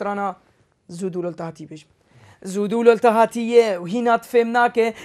ترانا زودول التهاتي بجم زودول التهاتيه وهي نات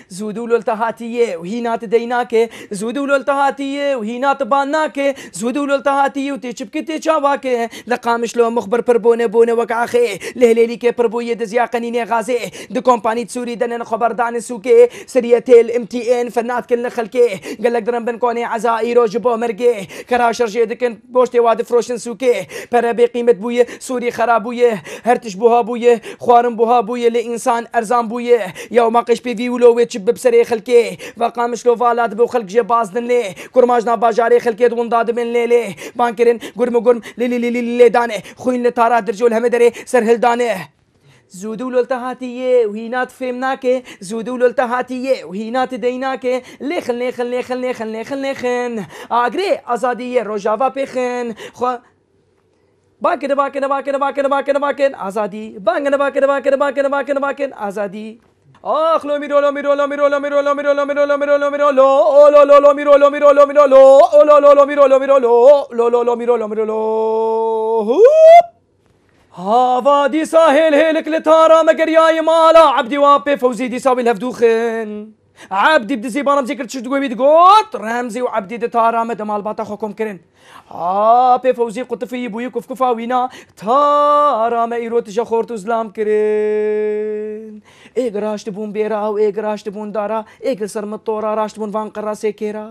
زودول التهاتيه وهي نات ديناك زودوا التهاتيه وهي نات باناك زودوا التهاتيه وتشبكي تشاواك لقامش لو مخبر بربونه بونه وقع خي لهليلي كي بربو يدز قنيني غازي دو كومباني تسوري دنن خبر دان سوكي سرية تيل ام تي ان فنات كل خلكي قال لك درن بنكوني رو جبو مرقي كراشر دكن بوشتي واد فروشن سوكي برا بقيمه بويه سوري خرابويه هرتش بوها بويه خوارم بوها بويه انسان ارزان بویه یا ما قش پی ویولو وچ ببسری خلکی و قامش لو والاد بو خلق جه باز دن لی کرماج نا بازار خلکی دون داد من لی لی بانکرین گرم گرم لی لی لی لی دانه خوین لتارا درجول همه دره سرهل دانه زودو لالتهاتية وهينات فهمناك زودو لالتهاتية وهينات ديناك لخن لخن لخن لخن لخن لخن آگري آزادية روجاوا بخن خو باكن باكن باكن باكن باكن باكن ازادي باكن باكن باكن باكن باكن باكن ازادي آخ لو ميرو لو ميرو لو ميرو لو ميرو لو ميرو لو ميرو لو ميرو لو ميرو لو لو لو لو ميرو لو ميرو لو ميرو لو لو لو لو ميرو لو ميرو لو لو لو لو ميرو لو ميرو لو هاوا دي ساهل هيلك لتارا مقرياي مالا عبدي وابي فوزي دي ساوي الهفدوخن عبدی بدزی بارم ذکر چش دوی دگوت رمزی و عبدی دتا رام دمال باتا خوکم کرن آپ فوزی قطفی بوی کف کفا وینا تا رام ایروت جا خورت اسلام کرن ایگ راشت بون بیرا و ایگ راشت بون دارا ایگ سرمت تورا راشت بون وان قرا سیکیرا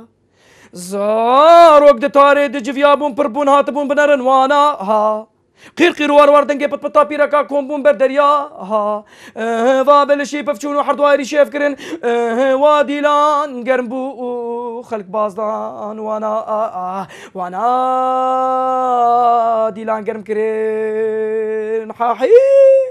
زارو دتاره دجویا بون پر بون هات بون بنرن وانا ها قير قير وار وار دنگه پت پتا پیرا کا کومبون بر دریا ها وا بل شي پفچون حرد واري شيف کرن واديلان گرم بو خلق بازدان وانا وانا ديلان گرم کرن حاحي